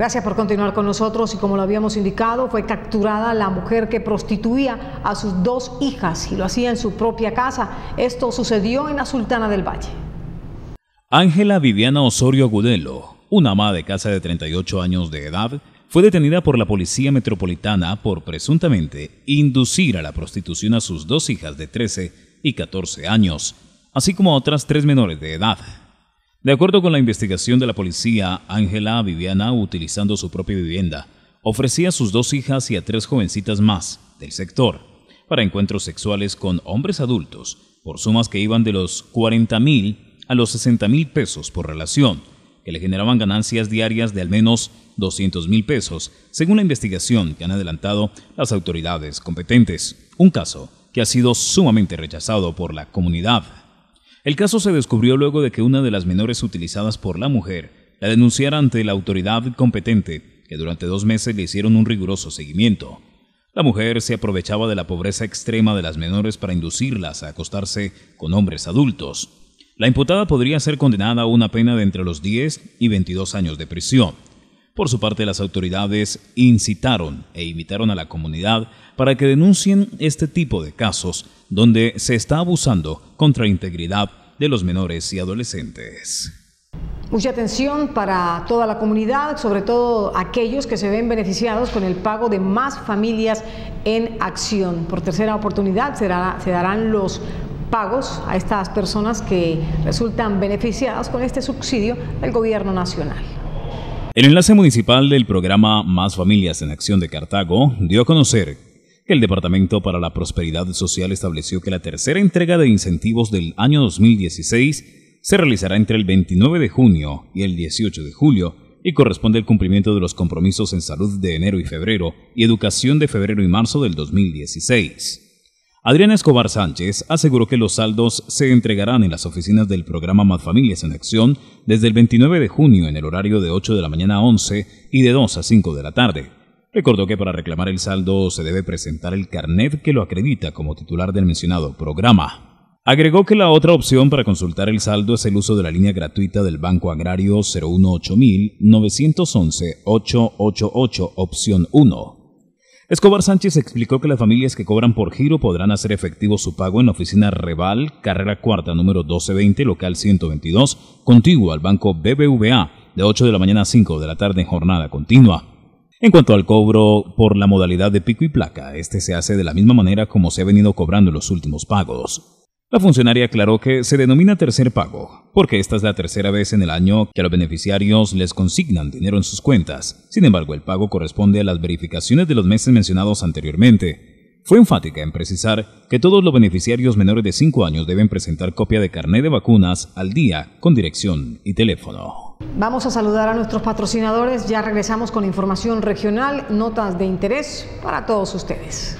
Gracias por continuar con nosotros y como lo habíamos indicado, fue capturada la mujer que prostituía a sus dos hijas y lo hacía en su propia casa. Esto sucedió en la Sultana del Valle. Ángela Viviana Osorio Agudelo, una ama de casa de 38 años de edad, fue detenida por la Policía Metropolitana por presuntamente inducir a la prostitución a sus dos hijas de 13 y 14 años, así como a otras tres menores de edad. De acuerdo con la investigación de la policía, Ángela Viviana, utilizando su propia vivienda, ofrecía a sus dos hijas y a tres jovencitas más del sector para encuentros sexuales con hombres adultos por sumas que iban de los 40 mil a los 60 mil pesos por relación, que le generaban ganancias diarias de al menos 200 mil pesos, según la investigación que han adelantado las autoridades competentes. Un caso que ha sido sumamente rechazado por la comunidad el caso se descubrió luego de que una de las menores utilizadas por la mujer la denunciara ante la autoridad competente, que durante dos meses le hicieron un riguroso seguimiento. La mujer se aprovechaba de la pobreza extrema de las menores para inducirlas a acostarse con hombres adultos. La imputada podría ser condenada a una pena de entre los 10 y 22 años de prisión. Por su parte, las autoridades incitaron e invitaron a la comunidad para que denuncien este tipo de casos donde se está abusando contra la integridad de los menores y adolescentes. Mucha atención para toda la comunidad, sobre todo aquellos que se ven beneficiados con el pago de más familias en acción. Por tercera oportunidad se darán los pagos a estas personas que resultan beneficiadas con este subsidio del gobierno nacional. El enlace municipal del programa Más Familias en Acción de Cartago dio a conocer que el Departamento para la Prosperidad Social estableció que la tercera entrega de incentivos del año 2016 se realizará entre el 29 de junio y el 18 de julio y corresponde al cumplimiento de los compromisos en salud de enero y febrero y educación de febrero y marzo del 2016. Adrián Escobar Sánchez aseguró que los saldos se entregarán en las oficinas del programa Más Familias en Acción desde el 29 de junio en el horario de 8 de la mañana a 11 y de 2 a 5 de la tarde. Recordó que para reclamar el saldo se debe presentar el carnet que lo acredita como titular del mencionado programa. Agregó que la otra opción para consultar el saldo es el uso de la línea gratuita del Banco Agrario 018 888 opción 1. Escobar Sánchez explicó que las familias que cobran por giro podrán hacer efectivo su pago en la oficina Reval, carrera cuarta, número 1220, local 122, contiguo al banco BBVA, de 8 de la mañana a 5 de la tarde en jornada continua. En cuanto al cobro por la modalidad de pico y placa, este se hace de la misma manera como se ha venido cobrando en los últimos pagos. La funcionaria aclaró que se denomina tercer pago, porque esta es la tercera vez en el año que a los beneficiarios les consignan dinero en sus cuentas. Sin embargo, el pago corresponde a las verificaciones de los meses mencionados anteriormente. Fue enfática en precisar que todos los beneficiarios menores de 5 años deben presentar copia de carnet de vacunas al día con dirección y teléfono. Vamos a saludar a nuestros patrocinadores. Ya regresamos con información regional, notas de interés para todos ustedes.